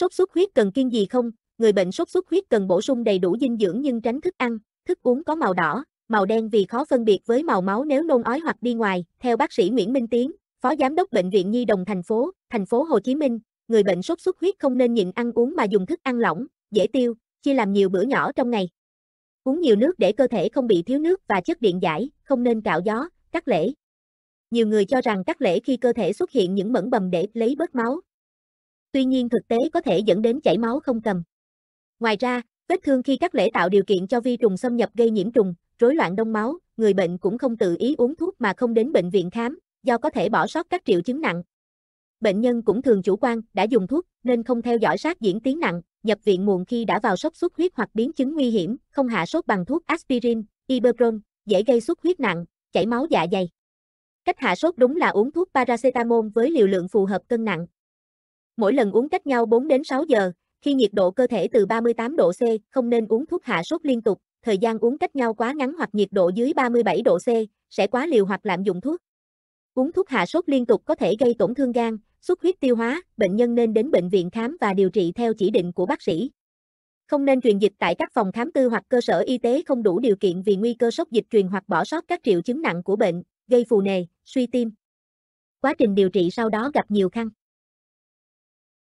Sốt xuất huyết cần kiêng gì không? Người bệnh sốt xuất huyết cần bổ sung đầy đủ dinh dưỡng nhưng tránh thức ăn, thức uống có màu đỏ, màu đen vì khó phân biệt với màu máu nếu nôn ói hoặc đi ngoài. Theo bác sĩ Nguyễn Minh Tiến, Phó Giám đốc Bệnh viện Nhi đồng thành phố, thành phố Hồ Chí Minh, người bệnh sốt xuất huyết không nên nhịn ăn uống mà dùng thức ăn lỏng, dễ tiêu, chia làm nhiều bữa nhỏ trong ngày. Uống nhiều nước để cơ thể không bị thiếu nước và chất điện giải, không nên cạo gió, cắt lễ. Nhiều người cho rằng cắt lễ khi cơ thể xuất hiện những mẩn bầm để lấy bớt máu, tuy nhiên thực tế có thể dẫn đến chảy máu không cầm. Ngoài ra, vết thương khi cắt lễ tạo điều kiện cho vi trùng xâm nhập gây nhiễm trùng, rối loạn đông máu, người bệnh cũng không tự ý uống thuốc mà không đến bệnh viện khám, do có thể bỏ sót các triệu chứng nặng. Bệnh nhân cũng thường chủ quan đã dùng thuốc nên không theo dõi sát diễn tiến nặng, nhập viện muộn khi đã vào sốc xuất huyết hoặc biến chứng nguy hiểm, không hạ sốt bằng thuốc aspirin, ibuprofen, dễ gây xuất huyết nặng, chảy máu dạ dày. Cách hạ sốt đúng là uống thuốc paracetamol với liều lượng phù hợp cân nặng. Mỗi lần uống cách nhau 4 đến 6 giờ, khi nhiệt độ cơ thể từ 38 độ C, không nên uống thuốc hạ sốt liên tục, thời gian uống cách nhau quá ngắn hoặc nhiệt độ dưới 37 độ C, sẽ quá liều hoặc lạm dụng thuốc. Uống thuốc hạ sốt liên tục có thể gây tổn thương gan, xuất huyết tiêu hóa, bệnh nhân nên đến bệnh viện khám và điều trị theo chỉ định của bác sĩ. Không nên truyền dịch tại các phòng khám tư hoặc cơ sở y tế không đủ điều kiện vì nguy cơ sốc dịch truyền hoặc bỏ sót các triệu chứng nặng của bệnh, gây phù nề, suy tim. Quá trình điều trị sau đó gặp nhiều khăn.